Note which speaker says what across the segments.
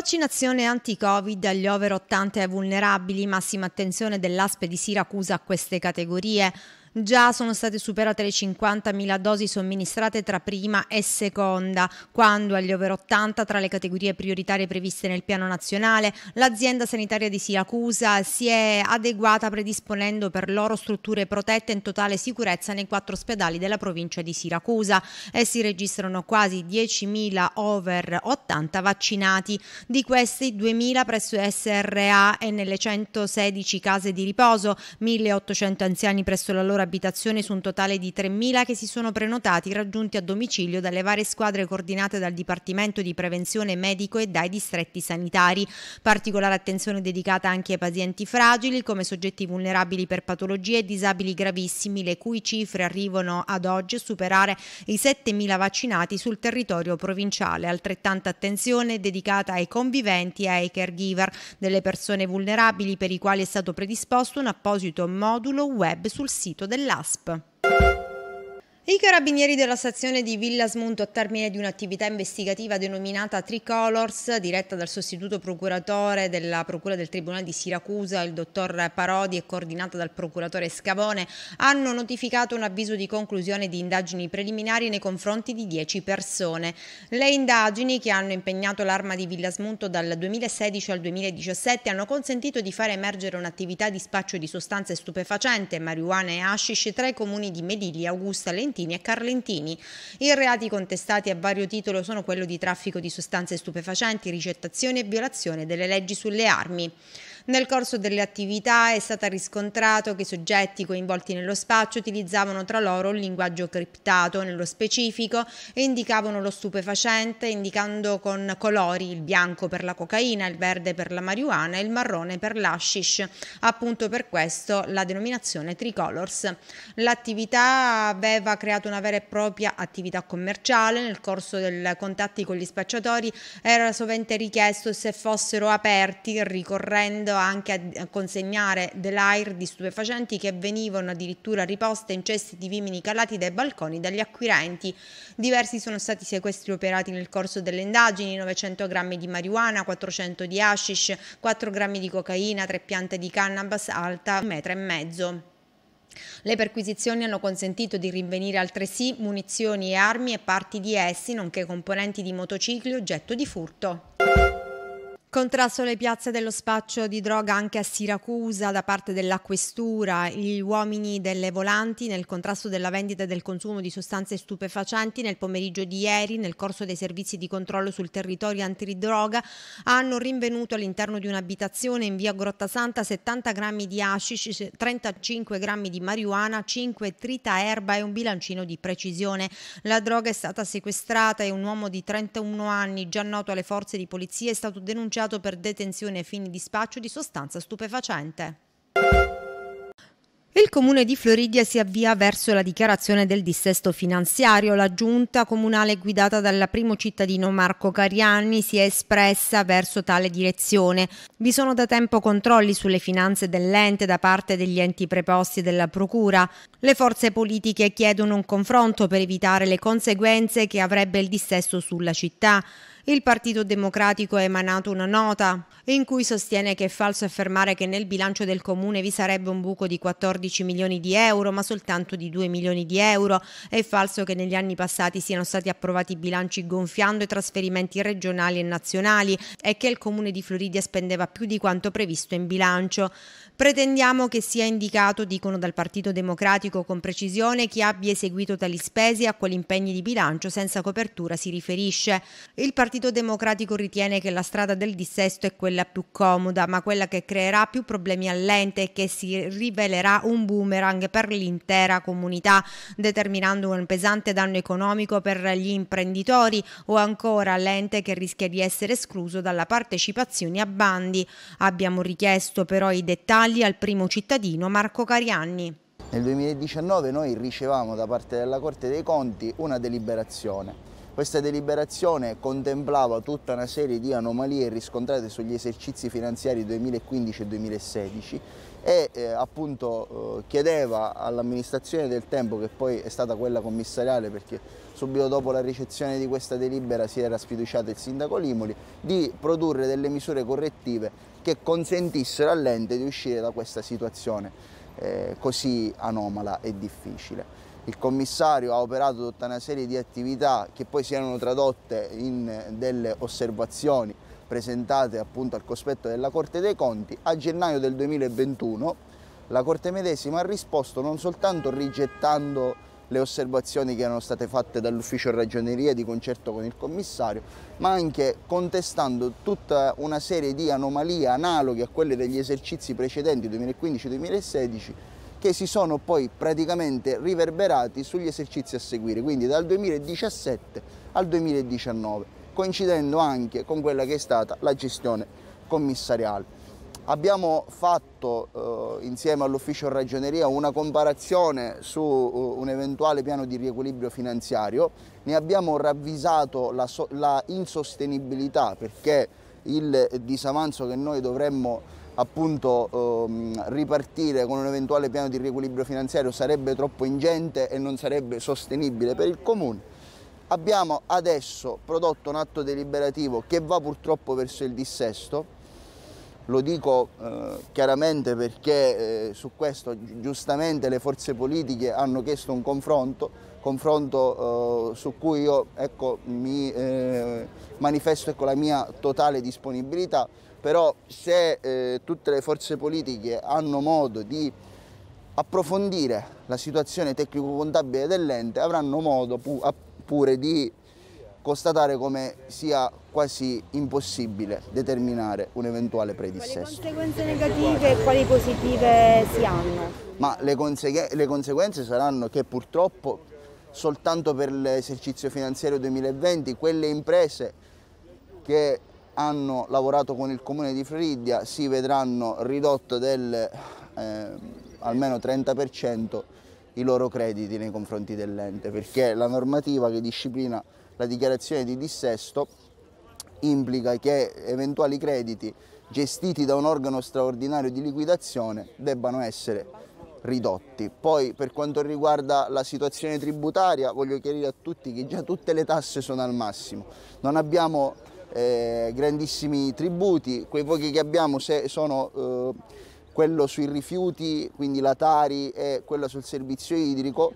Speaker 1: Vaccinazione anti-Covid agli over 80 e vulnerabili, massima attenzione dell'ASPE di Siracusa a queste categorie. Già sono state superate le 50.000 dosi somministrate tra prima e seconda, quando agli over 80 tra le categorie prioritarie previste nel piano nazionale, l'azienda sanitaria di Siracusa si è adeguata predisponendo per loro strutture protette in totale sicurezza nei quattro ospedali della provincia di Siracusa e si registrano quasi 10.000 over 80 vaccinati, di questi 2.000 presso SRA e nelle 116 case di riposo, 1.800 anziani presso la l'allora abitazione su un totale di 3.000 che si sono prenotati raggiunti a domicilio dalle varie squadre coordinate dal Dipartimento di Prevenzione Medico e dai distretti sanitari. Particolare attenzione dedicata anche ai pazienti fragili come soggetti vulnerabili per patologie e disabili gravissimi, le cui cifre arrivano ad oggi a superare i 7.000 vaccinati sul territorio provinciale. Altrettanta attenzione dedicata ai conviventi e ai caregiver delle persone vulnerabili per i quali è stato predisposto un apposito modulo web sul sito dell'ASP. I carabinieri della stazione di Villa Smonto a termine di un'attività investigativa denominata Tricolors, diretta dal sostituto procuratore della Procura del Tribunale di Siracusa, il dottor Parodi, e coordinata dal procuratore Scavone, hanno notificato un avviso di conclusione di indagini preliminari nei confronti di 10 persone. Le indagini, che hanno impegnato l'arma di Villa Smonto dal 2016 al 2017, hanno consentito di far emergere un'attività di spaccio di sostanze stupefacente, marijuana e hashish tra i comuni di Mediglia, Augusta, Lentina, Costantini e Carlentini. I reati contestati a vario titolo sono quello di traffico di sostanze stupefacenti, ricettazione e violazione delle leggi sulle armi. Nel corso delle attività è stato riscontrato che i soggetti coinvolti nello spaccio utilizzavano tra loro un linguaggio criptato, nello specifico indicavano lo stupefacente indicando con colori il bianco per la cocaina, il verde per la marijuana e il marrone per l'ashish, appunto per questo la denominazione Tricolors. L'attività aveva creato una vera e propria attività commerciale, nel corso dei contatti con gli spacciatori era sovente richiesto se fossero aperti ricorrendo anche a consegnare dell'air di stupefacenti che venivano addirittura riposte in cesti di vimini calati dai balconi dagli acquirenti. Diversi sono stati sequestri operati nel corso delle indagini, 900 grammi di marijuana, 400 di hashish, 4 grammi di cocaina, 3 piante di cannabis alta 1,5 metro. E mezzo. Le perquisizioni hanno consentito di rinvenire altresì munizioni e armi e parti di essi, nonché componenti di motocicli oggetto di furto. Contrasto alle piazze dello spaccio di droga anche a Siracusa da parte della questura, gli uomini delle volanti nel contrasto della vendita e del consumo di sostanze stupefacenti nel pomeriggio di ieri nel corso dei servizi di controllo sul territorio antidroga hanno rinvenuto all'interno di un'abitazione in via Grotta Santa 70 grammi di hashish, 35 grammi di marijuana, 5 trita erba e un bilancino di precisione. La droga è stata sequestrata e un uomo di 31 anni già noto alle forze di polizia è stato denunciato arrestato per detenzione a fini di spaccio di sostanza stupefacente. Il comune di Floridia si avvia verso la dichiarazione del dissesto finanziario. La giunta comunale guidata dal primo cittadino Marco Carianni si è espressa verso tale direzione. Vi sono da tempo controlli sulle finanze dell'ente da parte degli enti preposti della procura. Le forze politiche chiedono un confronto per evitare le conseguenze che avrebbe il dissesto sulla città. Il Partito Democratico ha emanato una nota in cui sostiene che è falso affermare che nel bilancio del comune vi sarebbe un buco di 14 milioni di euro, ma soltanto di 2 milioni di euro. È falso che negli anni passati siano stati approvati bilanci gonfiando i trasferimenti regionali e nazionali e che il comune di Floridia spendeva più di quanto previsto in bilancio. Pretendiamo che sia indicato, dicono dal Partito Democratico con precisione, chi abbia eseguito tali spese e a quali impegni di bilancio senza copertura si riferisce. Il Partito Partito Democratico ritiene che la strada del dissesto è quella più comoda, ma quella che creerà più problemi all'ente e che si rivelerà un boomerang per l'intera comunità, determinando un pesante danno economico per gli imprenditori o ancora l'ente che rischia di essere escluso dalla partecipazione a bandi. Abbiamo richiesto però i dettagli al primo cittadino Marco Carianni.
Speaker 2: Nel 2019 noi ricevamo da parte della Corte dei Conti una deliberazione questa deliberazione contemplava tutta una serie di anomalie riscontrate sugli esercizi finanziari 2015 e 2016 e eh, appunto eh, chiedeva all'amministrazione del tempo, che poi è stata quella commissariale perché subito dopo la ricezione di questa delibera si era sfiduciato il sindaco Limoli, di produrre delle misure correttive che consentissero all'ente di uscire da questa situazione eh, così anomala e difficile. Il commissario ha operato tutta una serie di attività che poi si erano tradotte in eh, delle osservazioni presentate appunto al cospetto della Corte dei Conti. A gennaio del 2021 la Corte medesima ha risposto non soltanto rigettando le osservazioni che erano state fatte dall'ufficio ragioneria di concerto con il commissario, ma anche contestando tutta una serie di anomalie analoghe a quelle degli esercizi precedenti 2015-2016 che si sono poi praticamente riverberati sugli esercizi a seguire, quindi dal 2017 al 2019, coincidendo anche con quella che è stata la gestione commissariale. Abbiamo fatto eh, insieme all'ufficio ragioneria una comparazione su uh, un eventuale piano di riequilibrio finanziario, ne abbiamo ravvisato la, so la insostenibilità perché il disavanzo che noi dovremmo appunto ehm, ripartire con un eventuale piano di riequilibrio finanziario sarebbe troppo ingente e non sarebbe sostenibile per il comune. Abbiamo adesso prodotto un atto deliberativo che va purtroppo verso il dissesto, lo dico eh, chiaramente perché eh, su questo giustamente le forze politiche hanno chiesto un confronto, confronto eh, su cui io ecco, mi eh, manifesto ecco, la mia totale disponibilità, però se eh, tutte le forze politiche hanno modo di approfondire la situazione tecnico-contabile dell'ente avranno modo pu pure di constatare come sia quasi impossibile determinare un eventuale predissesso. Quali
Speaker 1: conseguenze negative e quali positive si hanno?
Speaker 2: Ma le, conse le conseguenze saranno che purtroppo soltanto per l'esercizio finanziario 2020 quelle imprese che hanno lavorato con il comune di Floridia si vedranno ridotto del eh, almeno 30% i loro crediti nei confronti dell'ente perché la normativa che disciplina la dichiarazione di dissesto implica che eventuali crediti gestiti da un organo straordinario di liquidazione debbano essere ridotti. Poi per quanto riguarda la situazione tributaria voglio chiarire a tutti che già tutte le tasse sono al massimo, non abbiamo eh, grandissimi tributi, quei pochi che abbiamo sono eh, quello sui rifiuti, quindi la Tari e quella sul servizio idrico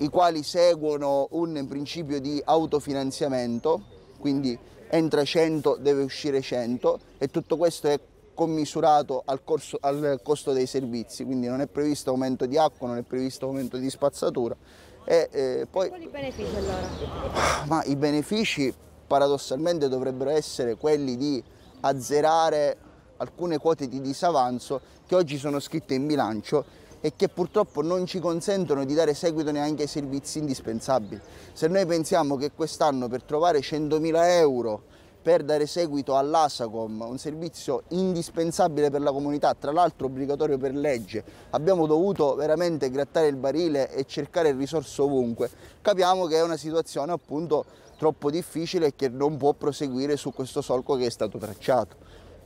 Speaker 2: i quali seguono un principio di autofinanziamento, quindi entra 100 deve uscire 100 e tutto questo è commisurato al, corso, al costo dei servizi, quindi non è previsto aumento di acqua, non è previsto aumento di spazzatura. E, eh, poi...
Speaker 1: Quali benefici allora?
Speaker 2: Ma i benefici paradossalmente dovrebbero essere quelli di azzerare alcune quote di disavanzo che oggi sono scritte in bilancio e che purtroppo non ci consentono di dare seguito neanche ai servizi indispensabili. Se noi pensiamo che quest'anno per trovare 100.000 euro per dare seguito all'ASACOM, un servizio indispensabile per la comunità, tra l'altro obbligatorio per legge. Abbiamo dovuto veramente grattare il barile e cercare risorse ovunque. Capiamo che è una situazione appunto troppo difficile e che non può proseguire su questo solco che è stato tracciato.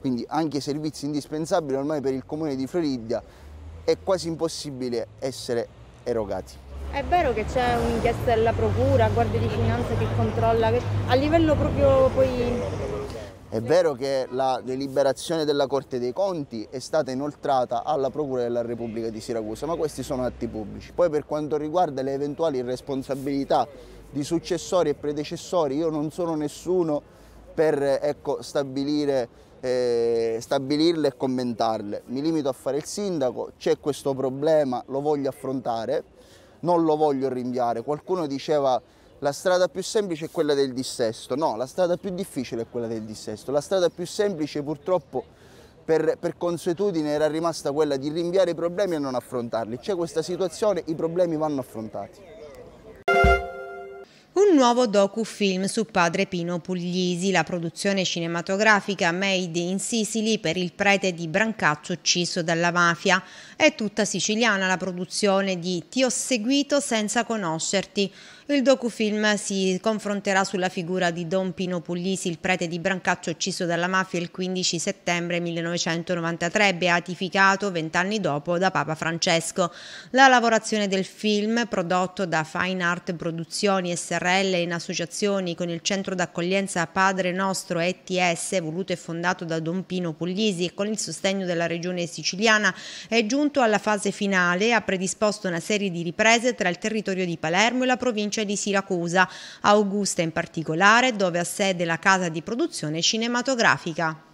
Speaker 2: Quindi anche i servizi indispensabili ormai per il comune di Floridia è quasi impossibile essere erogati.
Speaker 1: È vero che c'è un'inchiesta della procura, guardia di finanza che controlla, che a livello proprio poi...
Speaker 2: È vero che la deliberazione della Corte dei Conti è stata inoltrata alla Procura della Repubblica di Siracusa, ma questi sono atti pubblici. Poi per quanto riguarda le eventuali responsabilità di successori e predecessori, io non sono nessuno per ecco, stabilire, eh, stabilirle e commentarle. Mi limito a fare il sindaco, c'è questo problema, lo voglio affrontare, non lo voglio rinviare. Qualcuno diceva la strada più semplice è quella del dissesto, no, la strada più difficile è quella del dissesto, la strada più semplice purtroppo per, per consuetudine era rimasta quella di rinviare i problemi e non affrontarli. C'è questa situazione, i problemi vanno affrontati
Speaker 1: nuovo docu-film su padre Pino Puglisi, la produzione cinematografica Made in Sicily per il prete di Brancaccio ucciso dalla mafia. È tutta siciliana la produzione di Ti ho seguito senza conoscerti, il docufilm si confronterà sulla figura di Don Pino Puglisi, il prete di Brancaccio ucciso dalla mafia il 15 settembre 1993, beatificato vent'anni dopo da Papa Francesco. La lavorazione del film, prodotto da Fine Art Produzioni SRL in associazioni con il centro d'accoglienza Padre Nostro ETS, voluto e fondato da Don Pino Puglisi e con il sostegno della regione siciliana, è giunto alla fase finale e ha predisposto una serie di riprese tra il territorio di Palermo e la provincia provincia di Siracusa, Augusta in particolare, dove ha sede la casa di produzione cinematografica.